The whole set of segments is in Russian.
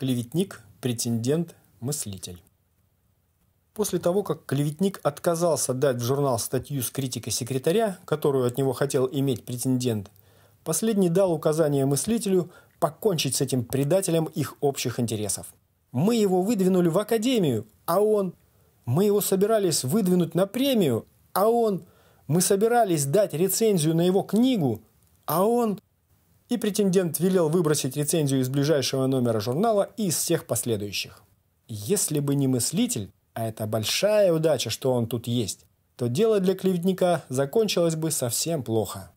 Клеветник, претендент, мыслитель. После того, как клеветник отказался дать в журнал статью с критикой секретаря, которую от него хотел иметь претендент, последний дал указание мыслителю покончить с этим предателем их общих интересов. «Мы его выдвинули в академию, а он...» «Мы его собирались выдвинуть на премию, а он...» «Мы собирались дать рецензию на его книгу, а он...» и претендент велел выбросить рецензию из ближайшего номера журнала и из всех последующих. Если бы не мыслитель, а это большая удача, что он тут есть, то дело для клеветника закончилось бы совсем плохо.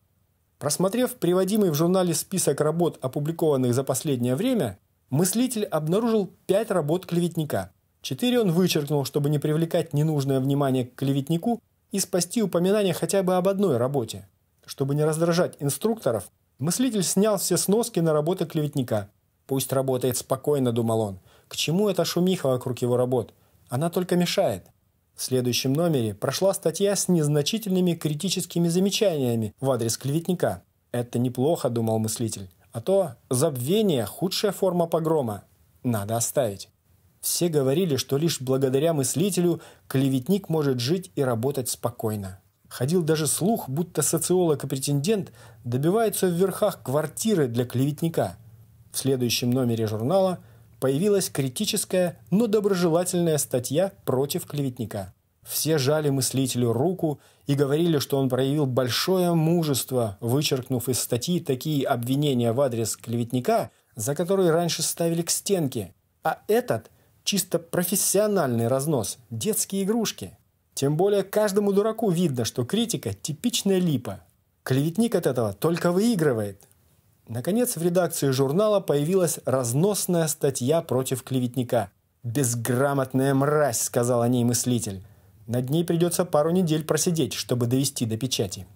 Просмотрев приводимый в журнале список работ, опубликованных за последнее время, мыслитель обнаружил пять работ клеветника. Четыре он вычеркнул, чтобы не привлекать ненужное внимание к клеветнику и спасти упоминание хотя бы об одной работе. Чтобы не раздражать инструкторов, Мыслитель снял все сноски на работы клеветника. «Пусть работает спокойно», – думал он. «К чему эта шумиха вокруг его работ? Она только мешает». В следующем номере прошла статья с незначительными критическими замечаниями в адрес клеветника. «Это неплохо», – думал мыслитель. «А то забвение – худшая форма погрома. Надо оставить». Все говорили, что лишь благодаря мыслителю клеветник может жить и работать спокойно. Ходил даже слух, будто социолог и претендент добиваются в верхах квартиры для клеветника. В следующем номере журнала появилась критическая, но доброжелательная статья против клеветника. Все жали мыслителю руку и говорили, что он проявил большое мужество, вычеркнув из статьи такие обвинения в адрес клеветника, за которые раньше ставили к стенке. А этот – чисто профессиональный разнос, детские игрушки. Тем более каждому дураку видно, что критика – типичная липа. Клеветник от этого только выигрывает. Наконец, в редакции журнала появилась разносная статья против клеветника. «Безграмотная мразь», – сказал о ней мыслитель. Над ней придется пару недель просидеть, чтобы довести до печати.